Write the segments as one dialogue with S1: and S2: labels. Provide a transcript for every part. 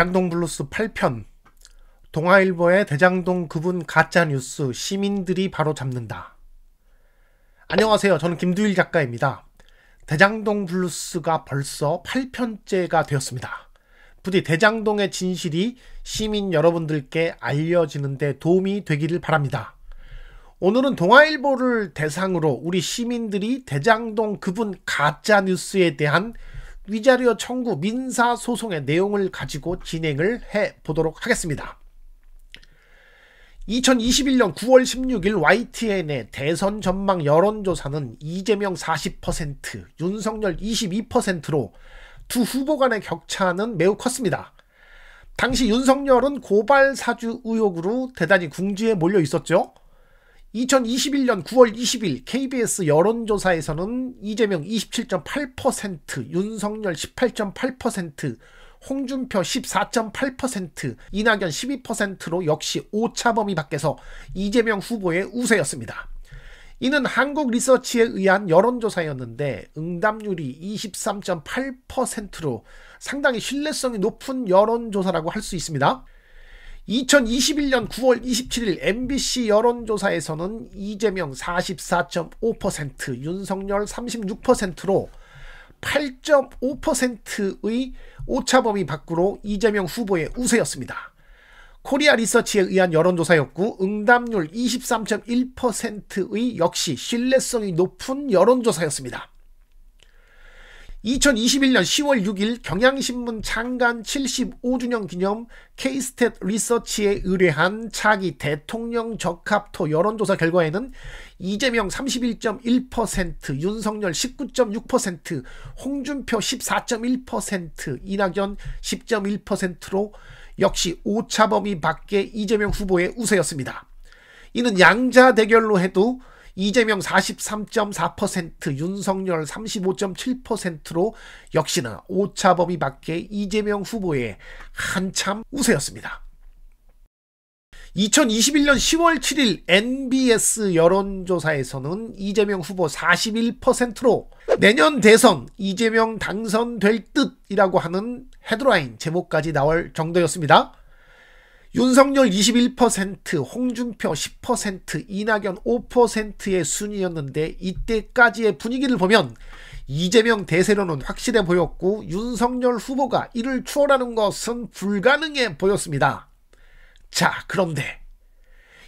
S1: 대장동 블루스 8편 동아일보의 대장동 그분 가짜뉴스 시민들이 바로 잡는다 안녕하세요 저는 김두일 작가입니다 대장동 블루스가 벌써 8편째가 되었습니다 부디 대장동의 진실이 시민 여러분들께 알려지는데 도움이 되기를 바랍니다 오늘은 동아일보를 대상으로 우리 시민들이 대장동 그분 가짜뉴스에 대한 위자료 청구 민사 소송의 내용을 가지고 진행을 해 보도록 하겠습니다. 2021년 9월 16일 YTN의 대선 전망 여론조사는 이재명 40%, 윤석열 22%로 두 후보 간의 격차는 매우 컸습니다. 당시 윤석열은 고발 사주 의혹으로 대단히 궁지에 몰려 있었죠. 2021년 9월 20일 KBS 여론조사에서는 이재명 27.8%, 윤석열 18.8%, 홍준표 14.8%, 이낙연 12%로 역시 오차범위 밖에서 이재명 후보의 우세였습니다. 이는 한국 리서치에 의한 여론조사였는데 응답률이 23.8%로 상당히 신뢰성이 높은 여론조사라고 할 수 있습니다. 2021년 9월 27일 MBC 여론조사에서는 이재명 44.5%, 윤석열 36%로 8.5%의 오차범위 밖으로 이재명 후보의 우세였습니다. 코리아 리서치에 의한 여론조사였고 응답률 23.1%의 역시 신뢰성이 높은 여론조사였습니다. 2021년 10월 6일 경향신문 창간 75주년 기념 케이스탯 리서치에 의뢰한 차기 대통령 적합토 여론조사 결과에는 이재명 31.1%, 윤석열 19.6%, 홍준표 14.1%, 이낙연 10.1%로 역시 오차범위 밖에 이재명 후보의 우세였습니다. 이는 양자 대결로 해도 이재명 43.4%, 윤석열 35.7%로 역시나 오차 범위 밖에 이재명 후보의 한참 우세였습니다. 2021년 10월 7일 NBS 여론조사에서는 이재명 후보 41%로 내년 대선 이재명 당선될 듯이라고 하는 헤드라인 제목까지 나올 정도였습니다. 윤석열 21%, 홍준표 10%, 이낙연 5%의 순위였는데 이때까지의 분위기를 보면 이재명 대세론은 확실해 보였고 윤석열 후보가 이를 추월하는 것은 불가능해 보였습니다. 자, 그런데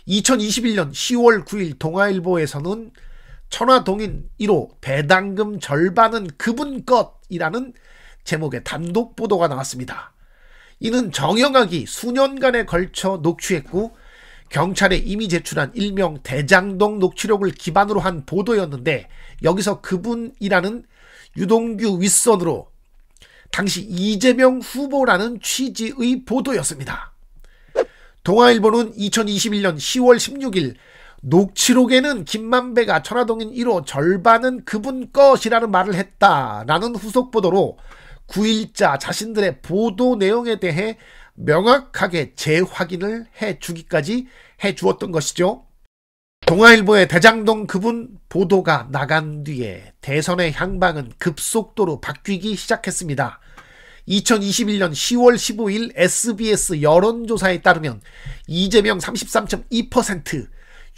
S1: 2021년 10월 9일 동아일보에서는 천화동인 1호 배당금 절반은 그분 것이라는 제목의 단독 보도가 나왔습니다. 이는 정영학이 수년간에 걸쳐 녹취했고 경찰에 이미 제출한 일명 대장동 녹취록을 기반으로 한 보도였는데 여기서 그분이라는 유동규 윗선으로 당시 이재명 후보라는 취지의 보도였습니다. 동아일보는 2021년 10월 16일 녹취록에는 김만배가 천화동인 1호 절반은 그분 것이라는 말을 했다라는 후속 보도로 9일자 자신들의 보도 내용에 대해 명확하게 재확인을 해 주기까지 해 주었던 것이죠. 동아일보의 대장동 그분 보도가 나간 뒤에 대선의 향방은 급속도로 바뀌기 시작했습니다. 2021년 10월 15일 SBS 여론조사에 따르면 이재명 33.2%,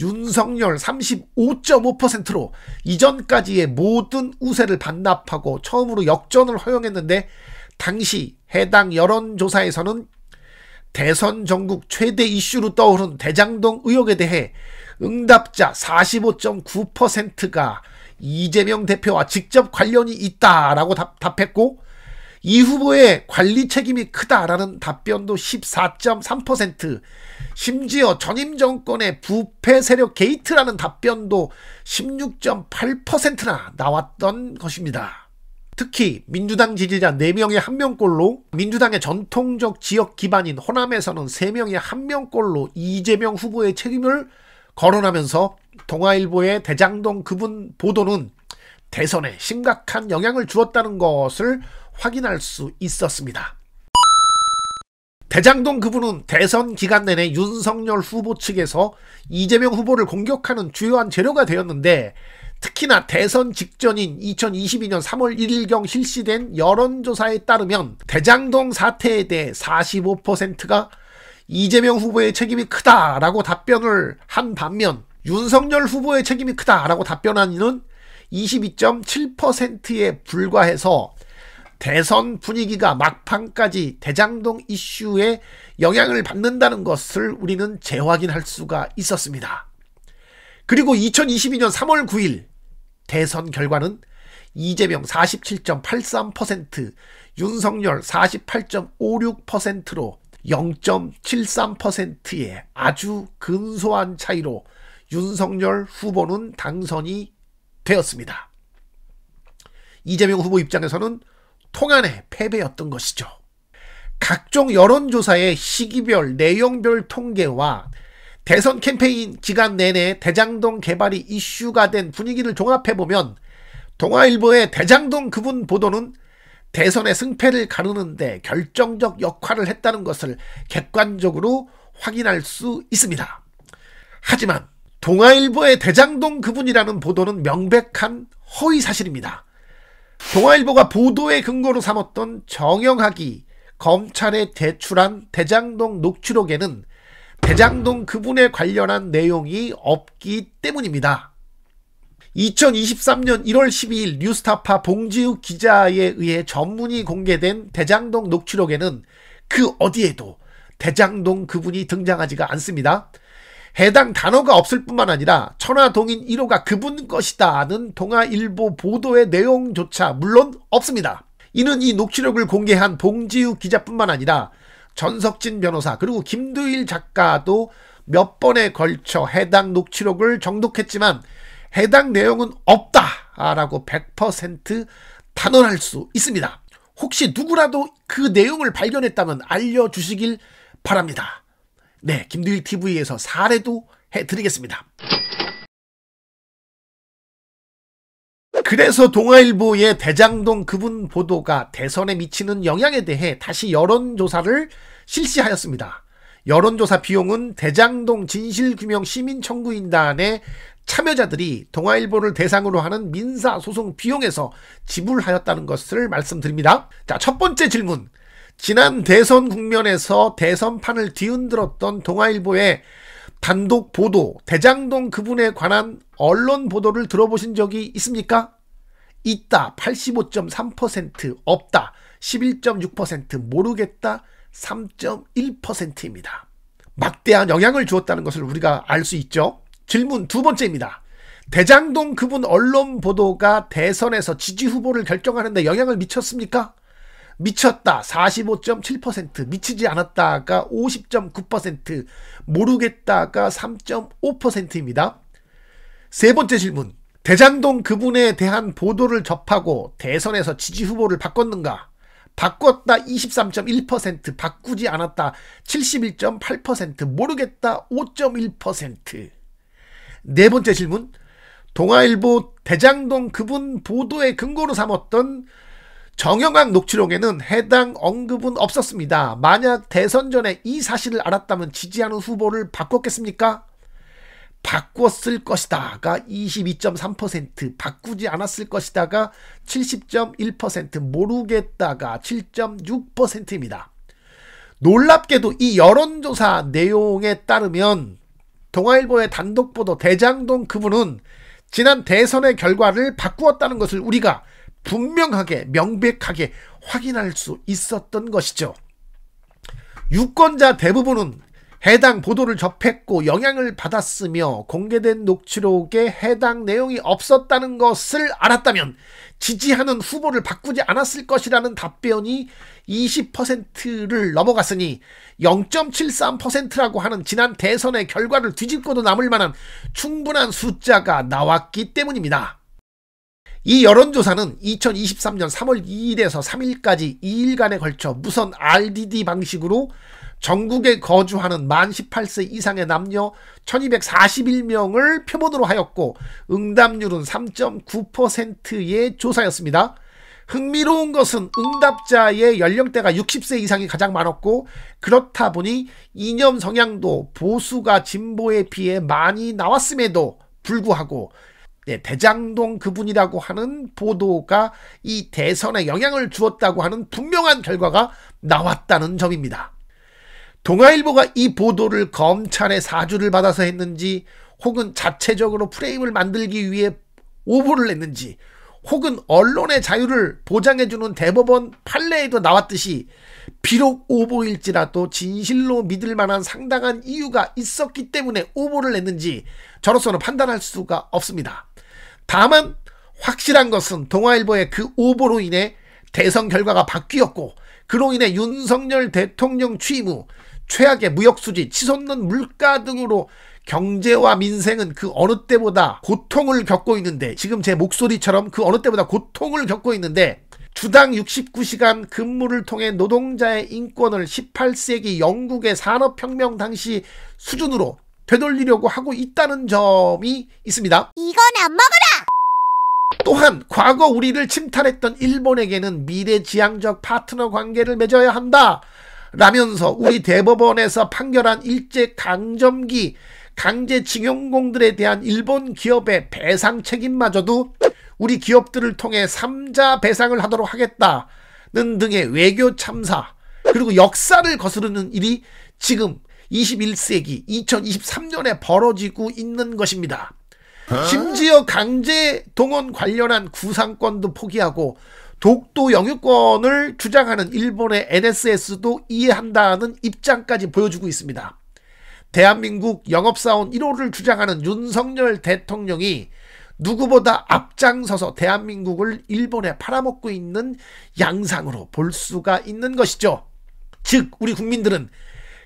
S1: 윤석열 35.5%로 이전까지의 모든 우세를 반납하고 처음으로 역전을 허용했는데 당시 해당 여론조사에서는 대선 전국 최대 이슈로 떠오른 대장동 의혹에 대해 응답자 45.9%가 이재명 대표와 직접 관련이 있다라고 답, 답했고 이 후보의 관리 책임이 크다라는 답변도 14.3%, 심지어 전임 정권의 부패 세력 게이트라는 답변도 16.8%나 나왔던 것입니다. 특히 민주당 지지자 4명의 1명꼴로 민주당의 전통적 지역 기반인 호남에서는 3명의 1명꼴로 이재명 후보의 책임을 거론하면서 동아일보의 대장동 그분 보도는 대선에 심각한 영향을 주었다는 것을 확인할 수 있었습니다. 대장동 그분은 대선 기간 내내 윤석열 후보 측에서 이재명 후보를 공격하는 주요한 재료가 되었는데 특히나 대선 직전인 2022년 3월 1일경 실시된 여론조사에 따르면 대장동 사태에 대해 45%가 이재명 후보의 책임이 크다라고 답변을 한 반면 윤석열 후보의 책임이 크다라고 답변하는 한 22.7%에 불과해서 대선 분위기가 막판까지 대장동 이슈에 영향을 받는다는 것을 우리는 재확인할 수가 있었습니다. 그리고 2022년 3월 9일 대선 결과는 이재명 47.83%, 윤석열 48.56%로 0.73%의 아주 근소한 차이로 윤석열 후보는 당선이 되었습니다. 이재명 후보 입장에서는 통안의 패배였던 것이죠. 각종 여론조사의 시기별, 내용별 통계와 대선 캠페인 기간 내내 대장동 개발이 이슈가 된 분위기를 종합해보면 동아일보의 대장동 그분 보도는 대선의 승패를 가르는데 결정적 역할을 했다는 것을 객관적으로 확인할 수 있습니다. 하지만 동아일보의 대장동 그분이라는 보도는 명백한 허위 사실입니다. 동아일보가 보도의 근거로 삼았던 정영학이 검찰에 대출한 대장동 녹취록에는 대장동 그분에 관련한 내용이 없기 때문입니다. 2023년 1월 12일 뉴스타파 봉지욱 기자에 의해 전문이 공개된 대장동 녹취록에는 그 어디에도 대장동 그분이 등장하지가 않습니다. 해당 단어가 없을 뿐만 아니라 천하동인 1호가 그분 것이다는 동아일보 보도의 내용조차 물론 없습니다. 이는 이 녹취록을 공개한 봉지우 기자뿐만 아니라 전석진 변호사 그리고 김두일 작가도 몇 번에 걸쳐 해당 녹취록을 정독했지만 해당 내용은 없다라고 100% 단언할 수 있습니다. 혹시 누구라도 그 내용을 발견했다면 알려주시길 바랍니다. 네, 김두일 TV에서 사례도 해드리겠습니다. 그래서 동아일보의 대장동 그분 보도가 대선에 미치는 영향에 대해 다시 여론조사를 실시하였습니다. 여론조사 비용은 대장동 진실규명 시민청구인단의 참여자들이 동아일보를 대상으로 하는 민사소송 비용에서 지불하였다는 것을 말씀드립니다. 자, 첫 번째 질문. 지난 대선 국면에서 대선판을 뒤흔들었던 동아일보의 단독 보도, 대장동 그분에 관한 언론 보도를 들어보신 적이 있습니까? 있다 85.3%, 없다 11.6%, 모르겠다 3.1%입니다. 막대한 영향을 주었다는 것을 우리가 알 수 있죠. 질문 두 번째입니다. 대장동 그분 언론 보도가 대선에서 지지 후보를 결정하는데 영향을 미쳤습니까? 미쳤다 45.7%, 미치지 않았다가 50.9%, 모르겠다가 3.5%입니다. 세 번째 질문. 대장동 그분에 대한 보도를 접하고 대선에서 지지 후보를 바꿨는가? 바꿨다 23.1%, 바꾸지 않았다 71.8%, 모르겠다 5.1%. 네 번째 질문. 동아일보 대장동 그분 보도의 근거로 삼았던 정영학 녹취록에는 해당 언급은 없었습니다. 만약 대선 전에 이 사실을 알았다면 지지하는 후보를 바꿨겠습니까? 바꿨을 것이다가 22.3%, 바꾸지 않았을 것이다가 70.1%, 모르겠다가 7.6%입니다. 놀랍게도 이 여론조사 내용에 따르면 동아일보의 단독 보도 대장동 그분은 지난 대선의 결과를 바꾸었다는 것을 우리가 분명하게 명백하게 확인할 수 있었던 것이죠. 유권자 대부분은 해당 보도를 접했고 영향을 받았으며 공개된 녹취록에 해당 내용이 없었다는 것을 알았다면 지지하는 후보를 바꾸지 않았을 것이라는 답변이 20%를 넘어갔으니 0.73%라고 하는 지난 대선의 결과를 뒤집고도 남을 만한 충분한 숫자가 나왔기 때문입니다. 이 여론조사는 2023년 3월 2일에서 3일까지 2일간에 걸쳐 무선 RDD 방식으로 전국에 거주하는 만 18세 이상의 남녀 1241명을 표본으로 하였고 응답률은 3.9%의 조사였습니다. 흥미로운 것은 응답자의 연령대가 60세 이상이 가장 많았고 그렇다 보니 이념 성향도 보수가 진보에 비해 많이 나왔음에도 불구하고 예, 대장동 그분이라고 하는 보도가 이 대선에 영향을 주었다고 하는 분명한 결과가 나왔다는 점입니다. 동아일보가 이 보도를 검찰의 사주를 받아서 했는지 혹은 자체적으로 프레임을 만들기 위해 오보를 냈는지 혹은 언론의 자유를 보장해주는 대법원 판례에도 나왔듯이 비록 오보일지라도 진실로 믿을 만한 상당한 이유가 있었기 때문에 오보를 냈는지 저로서는 판단할 수가 없습니다. 다만 확실한 것은 동아일보의 그 오보로 인해 대선 결과가 바뀌었고 그로 인해 윤석열 대통령 취임 후 최악의 무역수지, 치솟는 물가 등으로 경제와 민생은 그 어느 때보다 고통을 겪고 있는데 지금 제 목소리처럼 그 어느 때보다 고통을 겪고 있는데 주당 69시간 근무를 통해 노동자의 인권을 18세기 영국의 산업혁명 당시 수준으로 되돌리려고 하고 있다는 점이 있습니다. 이건 안 먹어라! 또한 과거 우리를 침탈했던 일본에게는 미래지향적 파트너 관계를 맺어야 한다. 라면서 우리 대법원에서 판결한 일제 강점기 강제징용공들에 대한 일본 기업의 배상 책임마저도 우리 기업들을 통해 삼자 배상을 하도록 하겠다는 등의 외교 참사 그리고 역사를 거스르는 일이 지금 21세기 2023년에 벌어지고 있는 것입니다. 어? 심지어 강제 동원 관련한 구상권도 포기하고 독도 영유권을 주장하는 일본의 NSS도 이해한다는 입장까지 보여주고 있습니다. 대한민국 영업사원 1호를 주장하는 윤석열 대통령이 누구보다 앞장서서 대한민국을 일본에 팔아먹고 있는 양상으로 볼 수가 있는 것이죠. 즉, 우리 국민들은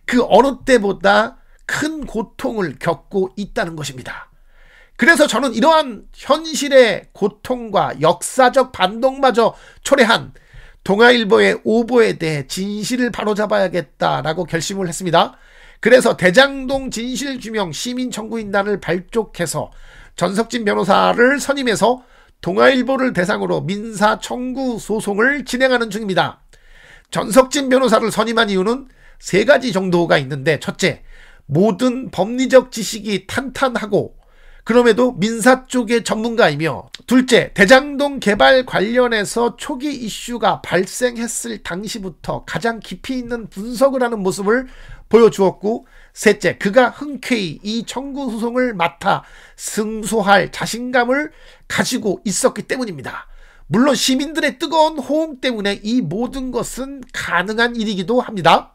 S1: 그 어느 때보다 큰 고통을 겪고 있다는 것입니다. 그래서 저는 이러한 현실의 고통과 역사적 반동마저 초래한 동아일보의 오보에 대해 진실을 바로잡아야겠다라고 결심을 했습니다. 그래서 대장동 진실규명 시민청구인단을 발족해서 전석진 변호사를 선임해서 동아일보를 대상으로 민사 청구 소송을 진행하는 중입니다. 전석진 변호사를 선임한 이유는 세 가지 정도가 있는데 첫째, 모든 법리적 지식이 탄탄하고 그럼에도 민사 쪽의 전문가이며 둘째, 대장동 개발 관련해서 초기 이슈가 발생했을 당시부터 가장 깊이 있는 분석을 하는 모습을 보여주었고 셋째, 그가 흔쾌히 이 청구 소송을 맡아 승소할 자신감을 가지고 있었기 때문입니다. 물론 시민들의 뜨거운 호응 때문에 이 모든 것은 가능한 일이기도 합니다.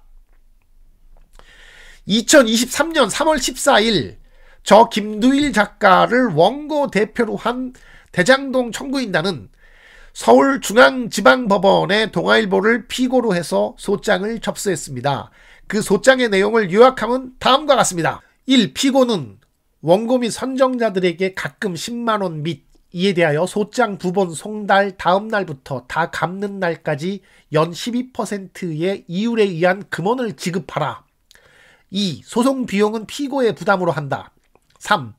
S1: 2023년 3월 14일 저 김두일 작가를 원고 대표로 한 대장동 청구인단은 서울중앙지방법원에 동아일보를 피고로 해서 소장을 접수했습니다. 그 소장의 내용을 요약하면 다음과 같습니다. 1. 피고는 원고 및 선정자들에게 가끔 10만원 및 이에 대하여 소장 부본 송달 다음 날부터 다 갚는 날까지 연 12%의 이율에 의한 금원을 지급하라. 2. 소송 비용은 피고의 부담으로 한다. 3.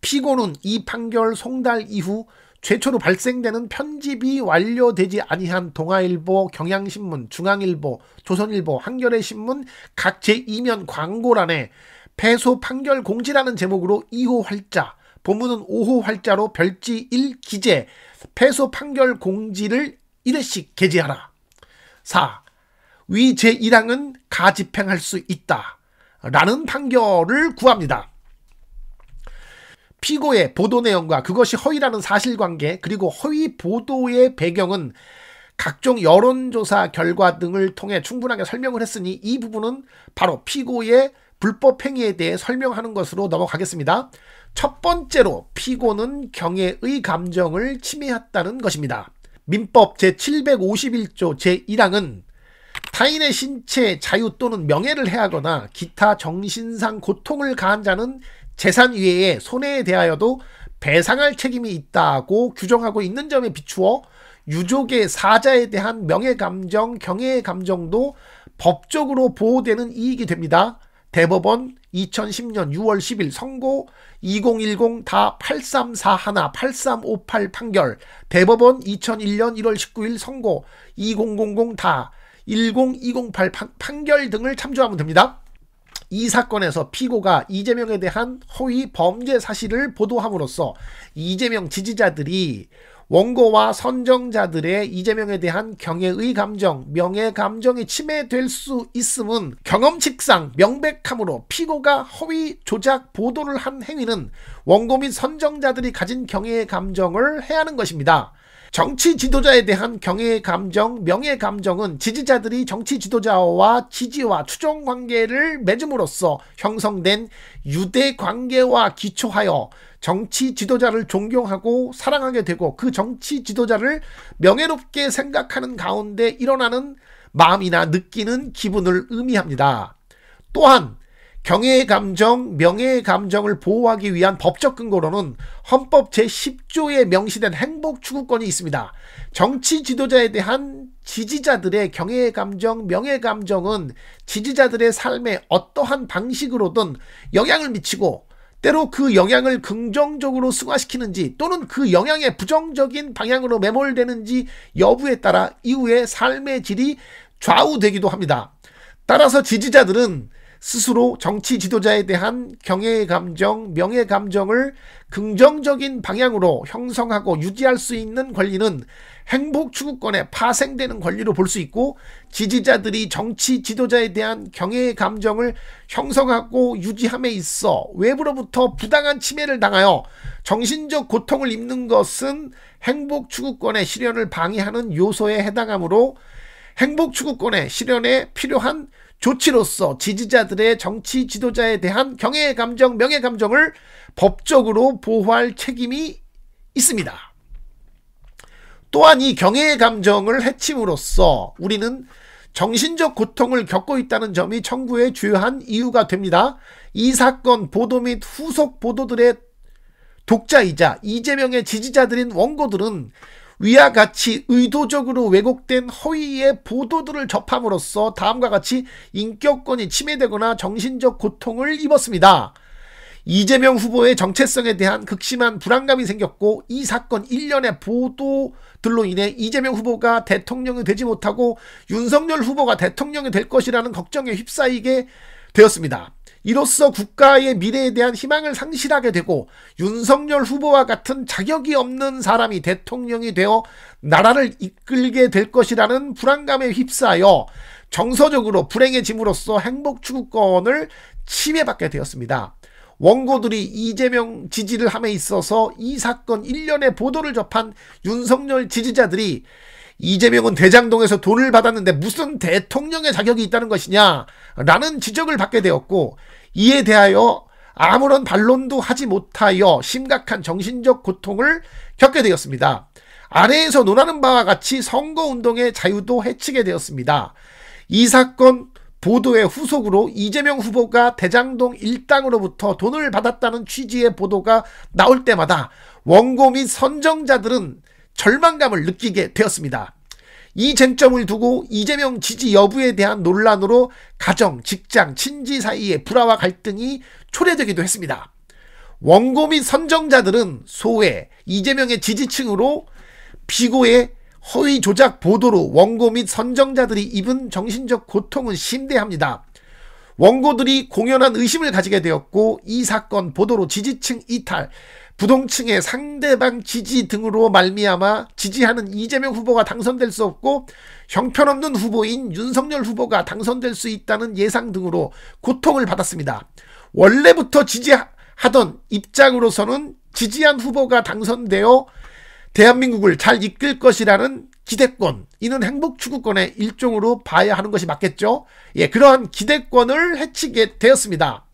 S1: 피고는 이 판결 송달 이후 최초로 발생되는 편집이 완료되지 아니한 동아일보, 경향신문, 중앙일보, 조선일보, 한겨레신문 각 제2면 광고란에 패소 판결 공지라는 제목으로 2호 활자, 본문은 5호 활자로 별지 1 기재, 패소 판결 공지를 1회씩 게재하라. 4. 위 제1항은 가집행할 수 있다. 라는 판결을 구합니다. 피고의 보도 내용과 그것이 허위라는 사실관계 그리고 허위 보도의 배경은 각종 여론조사 결과 등을 통해 충분하게 설명을 했으니 이 부분은 바로 피고의 불법 행위에 대해 설명하는 것으로 넘어가겠습니다. 첫 번째로 피고는 경애의 감정을 침해했다는 것입니다. 민법 제751조 제1항은 타인의 신체 자유 또는 명예를 해하거나 기타 정신상 고통을 가한 자는 재산 위에 손해에 대하여도 배상할 책임이 있다고 규정하고 있는 점에 비추어 유족의 사자에 대한 명예 감정, 경애 감정도 법적으로 보호되는 이익이 됩니다. 대법원 2010년 6월 10일 선고 2010다 8341 8358 판결 대법원 2001년 1월 19일 선고 2000다 10208 판결 등을 참조하면 됩니다. 이 사건에서 피고가 이재명에 대한 허위 범죄 사실을 보도함으로써 이재명 지지자들이 원고와 선정자들의 이재명에 대한 경애의 감정, 명예 감정이 침해될 수 있음은 경험칙상 명백함으로 피고가 허위 조작 보도를 한 행위는 원고 및 선정자들이 가진 경애의 감정을 해하는 것입니다. 정치 지도자에 대한 경외 감정, 명예 감정은 지지자들이 정치 지도자와 지지와 추종 관계를 맺음으로써 형성된 유대 관계와 기초하여 정치 지도자를 존경하고 사랑하게 되고 그 정치 지도자를 명예롭게 생각하는 가운데 일어나는 마음이나 느끼는 기분을 의미합니다. 또한 경애의 감정, 명예의 감정을 보호하기 위한 법적 근거로는 헌법 제10조에 명시된 행복 추구권이 있습니다. 정치 지도자에 대한 지지자들의 경애의 감정, 명예의 감정은 지지자들의 삶에 어떠한 방식으로든 영향을 미치고 때로 그 영향을 긍정적으로 승화시키는지 또는 그 영향의 부정적인 방향으로 매몰되는지 여부에 따라 이후의 삶의 질이 좌우되기도 합니다. 따라서 지지자들은 스스로 정치 지도자에 대한 경애 감정, 명예 감정을 긍정적인 방향으로 형성하고 유지할 수 있는 권리는 행복 추구권에 파생되는 권리로 볼 수 있고 지지자들이 정치 지도자에 대한 경애 감정을 형성하고 유지함에 있어 외부로부터 부당한 침해를 당하여 정신적 고통을 입는 것은 행복 추구권의 실현을 방해하는 요소에 해당하므로 행복 추구권의 실현에 필요한 조치로서 지지자들의 정치 지도자에 대한 경애 감정, 명예 감정을 법적으로 보호할 책임이 있습니다. 또한 이 경애 감정을 해침으로써 우리는 정신적 고통을 겪고 있다는 점이 청구의 주요한 이유가 됩니다. 이 사건 보도 및 후속 보도들의 독자이자 이재명의 지지자들인 원고들은 위와 같이 의도적으로 왜곡된 허위의 보도들을 접함으로써 다음과 같이 인격권이 침해되거나 정신적 고통을 입었습니다. 이재명 후보의 정체성에 대한 극심한 불안감이 생겼고 이 사건 1년의 보도들로 인해 이재명 후보가 대통령이 되지 못하고 윤석열 후보가 대통령이 될 것이라는 걱정에 휩싸이게 되었습니다. 이로써 국가의 미래에 대한 희망을 상실하게 되고 윤석열 후보와 같은 자격이 없는 사람이 대통령이 되어 나라를 이끌게 될 것이라는 불안감에 휩싸여 정서적으로 불행해짐으로써 행복 추구권을 침해받게 되었습니다. 원고들이 이재명 지지를 함에 있어서 이 사건 1년의 보도를 접한 윤석열 지지자들이 이재명은 대장동에서 돈을 받았는데 무슨 대통령의 자격이 있다는 것이냐라는 지적을 받게 되었고 이에 대하여 아무런 반론도 하지 못하여 심각한 정신적 고통을 겪게 되었습니다. 아래에서 논하는 바와 같이 선거운동의 자유도 해치게 되었습니다. 이 사건 보도의 후속으로 이재명 후보가 대장동 일당으로부터 돈을 받았다는 취지의 보도가 나올 때마다 원고 및 선정자들은 절망감을 느끼게 되었습니다. 이 쟁점을 두고 이재명 지지 여부에 대한 논란으로 가정, 직장, 친지 사이의 불화와 갈등이 초래되기도 했습니다. 원고 및 선정자들은 소외, 이재명의 지지층으로 피고의 허위 조작 보도로 원고 및 선정자들이 입은 정신적 고통은 심대합니다. 원고들이 공연한 의심을 가지게 되었고 이 사건 보도로 지지층 이탈, 부동층의 상대방 지지 등으로 말미암아 지지하는 이재명 후보가 당선될 수 없고 형편없는 후보인 윤석열 후보가 당선될 수 있다는 예상 등으로 고통을 받았습니다. 원래부터 지지하던 입장으로서는 지지한 후보가 당선되어 대한민국을 잘 이끌 것이라는 기대권, 이는 행복 추구권의 일종으로 봐야 하는 것이 맞겠죠? 예, 그러한 기대권을 해치게 되었습니다.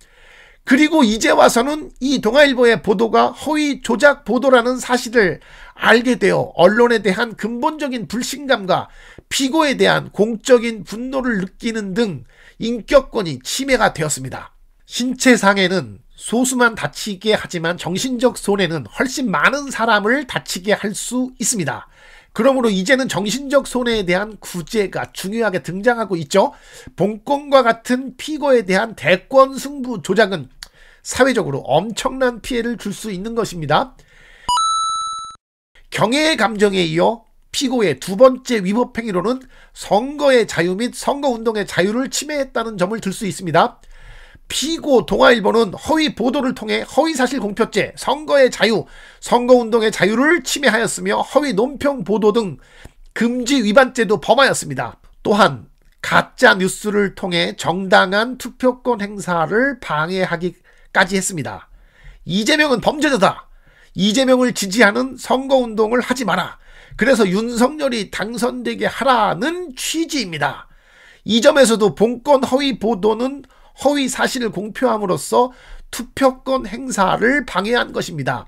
S1: 그리고 이제 와서는 이 동아일보의 보도가 허위 조작 보도라는 사실을 알게 되어 언론에 대한 근본적인 불신감과 피고에 대한 공적인 분노를 느끼는 등 인격권이 침해가 되었습니다. 신체상에는 소수만 다치게 하지만 정신적 손해는 훨씬 많은 사람을 다치게 할 수 있습니다. 그러므로 이제는 정신적 손해에 대한 구제가 중요하게 등장하고 있죠. 본권과 같은 피고에 대한 대권 승부 조작은 사회적으로 엄청난 피해를 줄 수 있는 것입니다. 경애의 감정에 이어 피고의 두 번째 위법 행위로는 선거의 자유 및 선거운동의 자유를 침해했다는 점을 들 수 있습니다. 피고 동아일보는 허위 보도를 통해 허위사실 공표죄, 선거의 자유, 선거운동의 자유를 침해하였으며 허위 논평 보도 등 금지 위반죄도 범하였습니다. 또한 가짜 뉴스를 통해 정당한 투표권 행사를 방해하기까지 했습니다. 이재명은 범죄자다. 이재명을 지지하는 선거운동을 하지 마라. 그래서 윤석열이 당선되게 하라는 취지입니다. 이 점에서도 본권 허위 보도는 허위 사실을 공표함으로써 투표권 행사를 방해한 것입니다.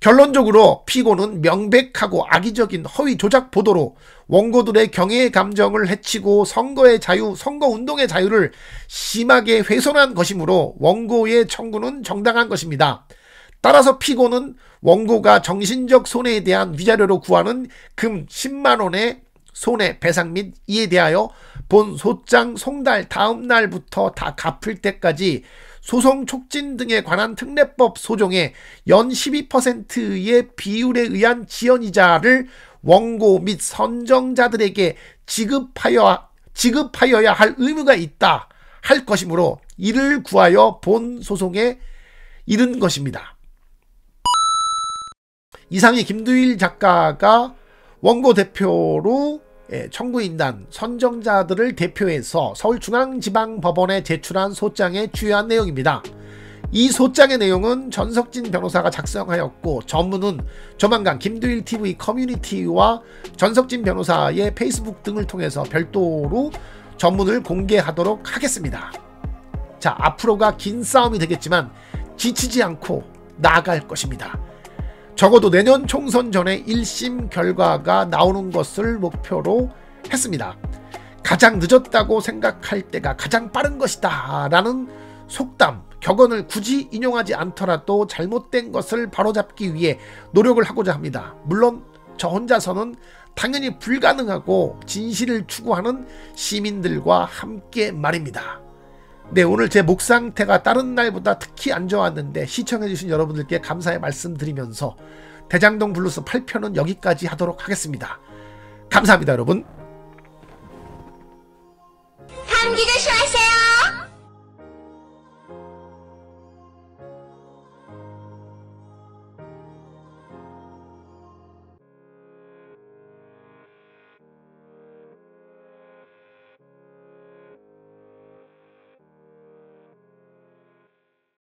S1: 결론적으로 피고는 명백하고 악의적인 허위 조작 보도로 원고들의 경애의 감정을 해치고 선거의 자유, 선거운동의 자유를 심하게 훼손한 것이므로 원고의 청구는 정당한 것입니다. 따라서 피고는 원고가 정신적 손해에 대한 위자료로 구하는 금 10만원의 손해배상 및 이에 대하여 본 소장 송달 다음 날부터 다 갚을 때까지 소송 촉진 등에 관한 특례법 소종에 연 12%의 비율에 의한 지연이자를 원고 및 선정자들에게 지급하여 지급하여야 할 의무가 있다 할 것이므로 이를 구하여 본 소송에 이른 것입니다. 이상의 김두일 작가가 원고 대표로 예, 청구인단 선정자들을 대표해서 서울중앙지방법원에 제출한 소장에 주요한 내용입니다. 이 소장의 내용은 전석진 변호사가 작성하였고 전문은 조만간 김두일 TV 커뮤니티와 전석진 변호사의 페이스북 등을 통해서 별도로 전문을 공개하도록 하겠습니다. 자 앞으로가 긴 싸움이 되겠지만 지치지 않고 나아갈 것입니다. 적어도 내년 총선 전에 1심 결과가 나오는 것을 목표로 했습니다. 가장 늦었다고 생각할 때가 가장 빠른 것이다 라는 속담, 격언을 굳이 인용하지 않더라도 잘못된 것을 바로잡기 위해 노력을 하고자 합니다. 물론 저 혼자서는 당연히 불가능하고 진실을 추구하는 시민들과 함께 말입니다. 네, 오늘 제 목 상태가 다른 날보다 특히 안 좋았는데 시청해주신 여러분들께 감사의 말씀 드리면서 대장동 블루스 8편은 여기까지 하도록 하겠습니다. 감사합니다, 여러분.